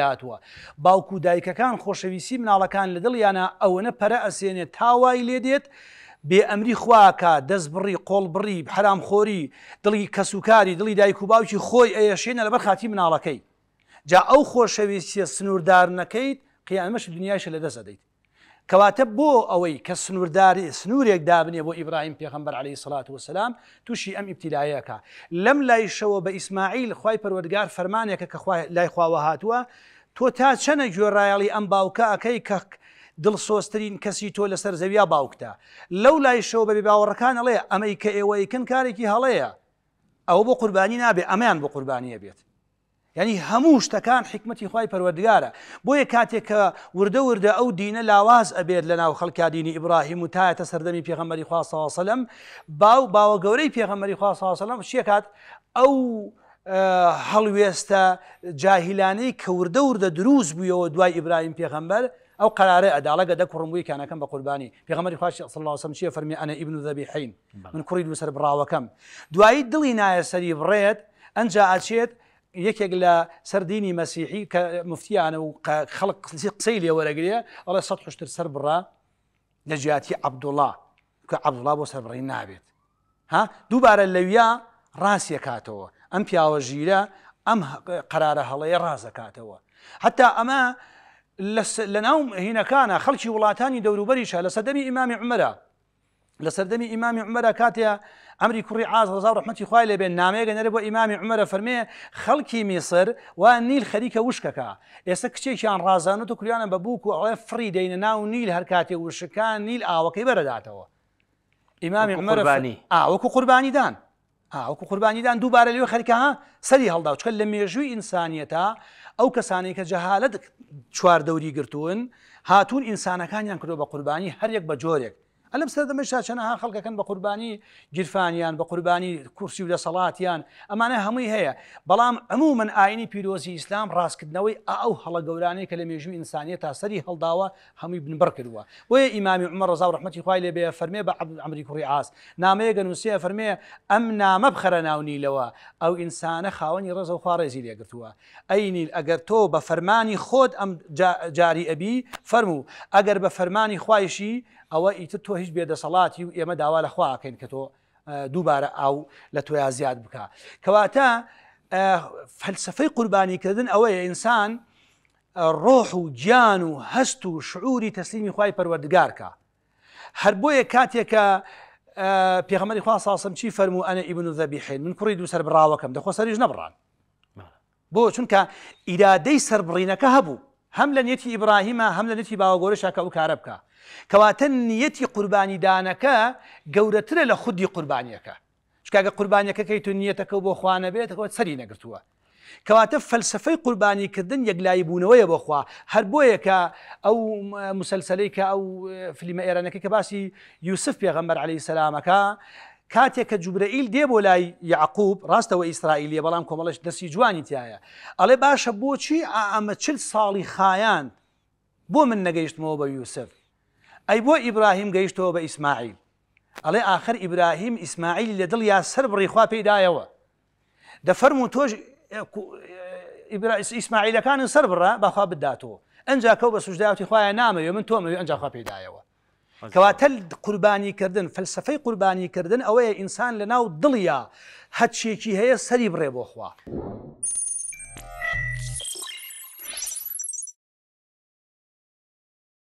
هاتووە باوکو دایکەکان خۆشەویستی مناڵەکان لە دڵیانە ئەوەنە پەرە ئەسێنێت تاوای لێ دێت بێ ئەمری خواکە دەست بڕی قۆڵ بڕی حرام خۆری دڵی کەسوکاری دڵی دایک و باوکی خۆی ئەیەشێنە لەبەر خاتی مناڵەکەی جا ئەو خۆشەویستیە سنووردار نەکەیت قیامەش دنیاش لە دەست دەدەیت کەواتە بۆ ئەوەی کە سنوورداری سنوورێک دابنێ بۆ ئیبراهیم پێخمبەر عليه سلاات وسلام تووشی ئەم ئیبتیلایەکە لەم لایشەوە بە ئیسماعیل خی پەروەگار فەرمانێکە کە لای خواوە هاتووە تۆ تا چەنە گوێڕایڵی ئەم باوکە ئەەکەی کەک دڵسۆسترین کەسی تۆ لەسەر زەویا باوکتە لەو لایشەوە بەبێ باوەڕەکان ئەڵێ ئەمەی کە ئێوەیکن کارێکی هەڵەیە ئەو بۆ قوربانی نابێ ئەمەیان بۆ قوربانیە بێت ینی هەموو شتەکان حکمتی خی پەروەردگارە بۆیە کاتێک کە وردە وردە ئەو دینە لاواز ئەبێت لە ناو خەڵکا دینی ئیبراهیم و تایەتە سەردەمی پێغەمەری خواسەواسەلم باو باوە گەورەی پێغەمەری خواسەواسەلم شێکات ئەو هەڵوێستە جاهیلانەی کەوردە وردە دروست بوویەوە دوای ئیبراهیم پێغەمبەر ئەو قرارە ئەداڵەگە دە کوڕمبووی کانەکەم بە قوربانی پێغمەری خوش سلاسم چیە فەرمی ئەە ئیبن دەبی حین من کوڕی دوسەر براوەکەم دوایی دڵی نایە سەری بڕێت ئەنج ئاچێت يكيك لا سرديني مسيحي كمفتي انا وخلق قسيلي ولا قال لي سطح اشتر سر برا لجياتي عبد الله كعبد الله بو سر نابت ها دوبار اللي راسيا كاتو ام في وجيلا ام قرار هلي راس كاتو حتى اما لس لناوم هنا كان خلشي ولا ثاني دورو بريشه لصدمي امام عمره لە سەردەمی ئیمامی عمەرە کاتەیە ئەمری کوڕی ئاز ڕزا ڕحمەتی خوای لێ بێن نامەیەگە نەرە بۆ ئیمامی عمەرە فەرمێ خەڵکی میسر و نیل خەریکە وشکەکە ئێستا کچێکیان ڕازانوت و کوریانە بە بووک و ئەوێ فری دەینە ناو نیل هەر کاتێ وشەکان نیل ئاوەکەی بەرەداتەوە ئیمامی عمەرانی ئاوەکو قوربانیدان ئاوەکو قوربانیدان دووبارە لێ خەرکەها سەری هەڵدا چکە لە مێژووی ئینسانیەتە ئەو کەسانی کە جەهالت چواردەوری گرتوون هاتوون ئینسانەکانیان کردو بە قوربانی هەرەک بە جۆرێک ئەلم سەردەمەشا چەنەها خەڵکەکەن بە قوربانی گیرفانیان بە قوربانی کورسی و دەسەڵاتیان ئەمانە هەمووی هەیە بەڵام ئەموو من هي بلام عموما آيني بيروزي إسلام راس کە أو هلا قولاني تا سەری إنسانية تاسري هل کردووە بۆیە ئیمامی عمە ڕزا إمام عمر رضا ورحمة الله بە بيا ئەمری بعد عمري كوري گەنووسە نامي ئەم نامە بخەرە ناونیلەوە ئەو ئینسانە خاوەنی ڕز و خوارێزی لێگرتووە ئەینیل ئەگەر تۆ بە فەرمانی خۆت ئەم جاری ئەبی فەرمو ئەگەر بە فەرمانی خوایشی ئەوە ئیتر هي هیچ بێدەسەڵاتی اه، اه، اه، و ئێمە داوا لە خواکەین کە تۆ دووبارە ئاو لە تۆیا زیاد بکە کەواتە فەلسفەی قوربانیکردن ئەوەیە ئینسان ڕۆح و گیان و هەست و شعوری تەسلیمی خی پەروەردگارکە هەر بۆیە کاتێکە پێغەمەری خوا ساسم چی فەرمو ئەنە ئیبن و من کوڕی دوو سەر دەخۆ سەریش نەبڕان بۆ چونکە ئیرادەی سربڕینەکە هەبوو هەم لە نێتی ئیبراهیمە هەم لە نەتی باوەگۆرەشە کە ئەو کارە بکە کەواتە نیەتی قوربانی دانەکە گەورەترە لە خودی قوربانیەکە چکگە قوربانیەکەکەی تو نیەتەکە بۆ خوانە بێتەوە سەری نەگرتووە کەواتە فەلسفەی قوربانیکردن یەکلایی بوونەوەیە بۆخوا هەر بۆیەکە ئەو مسلسلەی کە ئەو فلیمە ئێرانەکە کە باسی یوسف پێغەمبەر علی سلامەکە کاتێک کە جوبرەئیل دێ بۆ لای یعقوب ڕاستەوە ئیسرائیلیە بەڵام کۆمەڵش دەسی جوانی تایە ئەڵێ باشە بۆچی ئەمە چل ساڵی خایان بۆ من نەگەیشتمەوە بە یوسف ئەی بۆ ئیبراهیم گەیشتەوە بە ئیسماعیل ئەڵێ آخر ئیبراهیم ئیسماعیل لە دڵ یا سەر بڕیخوا پێدایەوە دەفەرم و تۆش ئیسماعیلەکانن سەر بڕە باخوا بداتەوە ئەنج کەو بە سوژداوتی خخوایان نامەوێ من تۆمەوی ئەنجخوا پێدایەوە کەواتە قوربانیکردن فەلسفەی قوربانیکردن ئەوەیە ئینسان لە ناو دڵیا هەچێکی هەیە سەری بڕێ بۆ خوا.